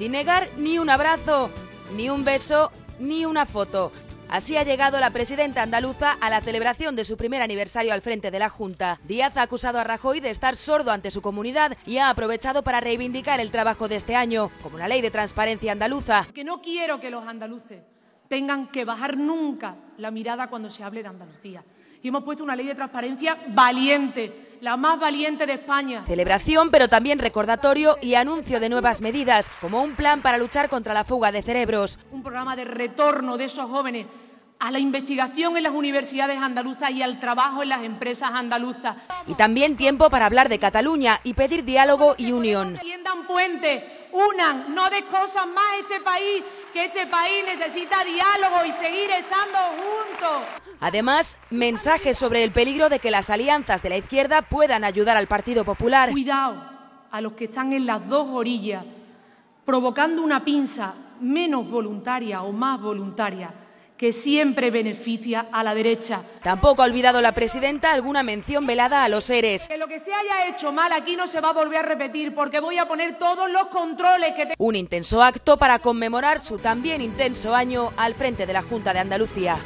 sin negar ni un abrazo, ni un beso, ni una foto. Así ha llegado la presidenta andaluza a la celebración de su primer aniversario al frente de la Junta. Díaz ha acusado a Rajoy de estar sordo ante su comunidad y ha aprovechado para reivindicar el trabajo de este año, como la ley de transparencia andaluza. Que no quiero que los andaluces tengan que bajar nunca la mirada cuando se hable de Andalucía. Y hemos puesto una ley de transparencia valiente la más valiente de España. Celebración, pero también recordatorio y anuncio de nuevas medidas, como un plan para luchar contra la fuga de cerebros. Un programa de retorno de esos jóvenes a la investigación en las universidades andaluzas y al trabajo en las empresas andaluzas. Y también tiempo para hablar de Cataluña y pedir diálogo y unión. Tiendan puentes, unan, no cosas más este país, que este país necesita diálogo y seguir estando juntos. Además, mensajes sobre el peligro de que las alianzas de la izquierda puedan ayudar al Partido Popular. Cuidado a los que están en las dos orillas, provocando una pinza menos voluntaria o más voluntaria que siempre beneficia a la derecha. Tampoco ha olvidado la presidenta alguna mención velada a los seres. Que lo que se haya hecho mal aquí no se va a volver a repetir porque voy a poner todos los controles que... Un intenso acto para conmemorar su también intenso año al frente de la Junta de Andalucía.